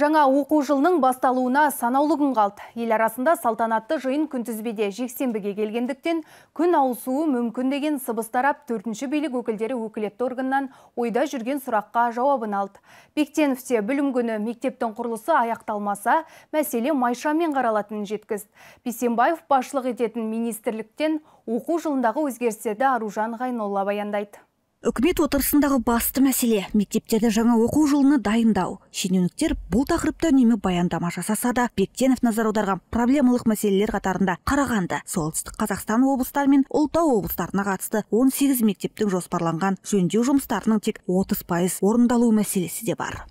Жаңа оқу жылының басталуына санаулы күн қалды. Ел арасында салтанатты жиын күнтізбеде жексенбіге келгендіктен күн ауысуы мүмкін деген сыбыс тарап 4-ші билік өкілдері өкілетті органнан ойда жүрген сұраққа жауабын алды. Бектеновте білім күні мектептің құрылысы аяқталмаса, мәселе майшамен қаралатынын жеткізді. Бейсенбаев басшылық ететін министрліктен оқу жылындағы өзгерістерді Аружан Ғайнолла баяндайды үкімет отырысындағы басты мәселе мектептерді жаңа оқу жылына дайындау шенеуніктер бұл тақырыпта үнемі баяндама жасаса да бектенов назар аударған проблемалық мәселелер қатарында қарағанды солтүстік қазақстан облыстары мен ұлытау облыстарына қатысты 18 мектептің жоспарланған жөндеу жұмыстарының тек 30 пайыз орындалу мәселесі де бар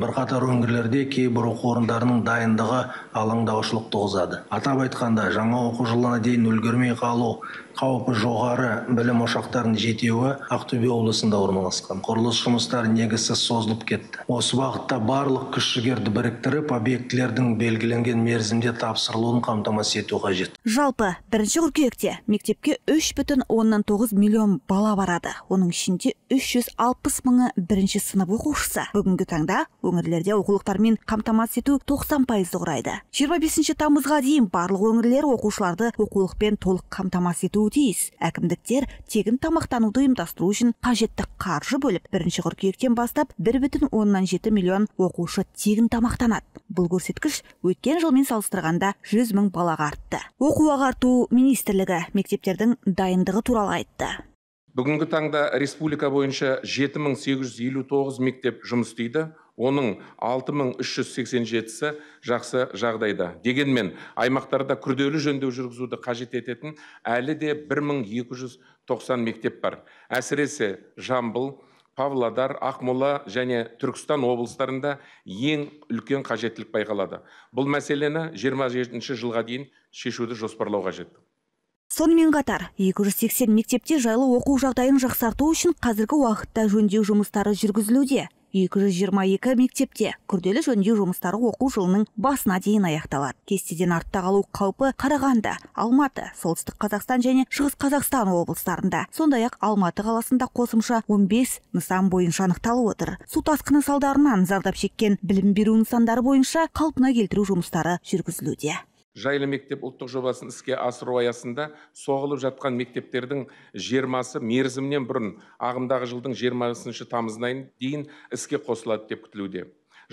бірқатар өңірлерде кейбір оқу орындарының дайындығы алаңдаушылық туғызады атап айтқанда жаңа оқу жылына дейін үлгермей қалу қаупі жоғары білім ошақтарының жетеуі ақтөбе облысында орналасқан құрылыс жұмыстары негізсіз созылып кетті осы бағытта барлық күш жігерді біріктіріп объектілердің белгіленген мерзімде тапсырылуын қамтамасыз ету қажет жалпы бірінші қыркүйекте мектепке үш бүтін оннан тоғыз миллион бала барады оның ішінде үш жүз алпыс мыңы бірінші сынып оқушысы бүгінгі таңда өңірлерде оқулықтармен қамтамасыз ету тоқсан пайызды құрайды жиырма бесінші тамызға дейін барлық өңірлер оқушыларды оқулықпен толық қамтамасыз етуі тиіс әкімдіктер тегін тамақтануды ұйымдастыру үшін қажетті қаржы бөліп бірінші қыркүйектен бастап бір бүтін оннан жеті миллион оқушы тегін тамақтанады бұл көрсеткіш өткен жылмен салыстырғанда жүз мың балаға артты оқу ағарту министрлігі мектептердің дайындығы туралы айтты бүгінгі таңда республика бойынша тоғыз мектеп жұмыс істейді оның алты мың жетісі жақсы жағдайда дегенмен аймақтарда күрделі жөндеу жүргізуді қажет ететін әлі де бір мектеп бар әсіресе жамбыл павлодар ақмола және түркістан облыстарында ең үлкен қажеттілік байқалады бұл мәселені жиырма жетінші жылға дейін шешуді жоспарлау қажет сонымен қатар 280 мектепте жайлы оқу жағдайын жақсарту үшін қазіргі уақытта жөндеу жұмыстары жүргізілуде 222 мектепте күрделі жөндеу жұмыстары оқу жылының басына дейін аяқталады кестеден артта қалу қаупі қарағанды алматы солтүстік қазақстан және шығыс қазақстан облыстарында сондай ақ алматы қаласында қосымша 15 нысан бойынша анықталып отыр су тасқыны салдарынан зардап шеккен білім беру нысандары бойынша қалпына келтіру жұмыстары жүргізілуде жайлы мектеп ұлттық жобасын іске асыру аясында соғылып жатқан мектептердің жиырмасы мерзімнен бұрын ағымдағы жылдың жиырмасыншы тамызына дейін іске қосылады деп күтілуде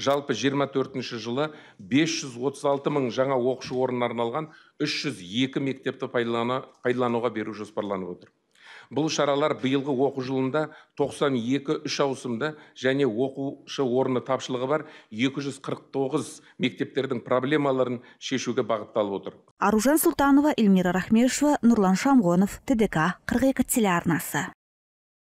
жалпы 24 жылы 536 мың жаңа оқушы орнына арналған 302 мектепті пайдалана, пайдалануға беру жоспарланып отыр бұл шаралар биылғы оқу жылында 92 үш ауысымда және оқушы орны тапшылығы бар 249 мектептердің проблемаларын шешуге бағытталып отыр аружан Султанова эльмира рахмешова Нурлан шамғонов тдк қырық екі телеарнасы